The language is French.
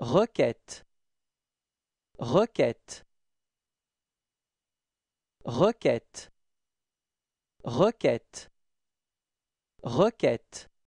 requête requête requête requête requête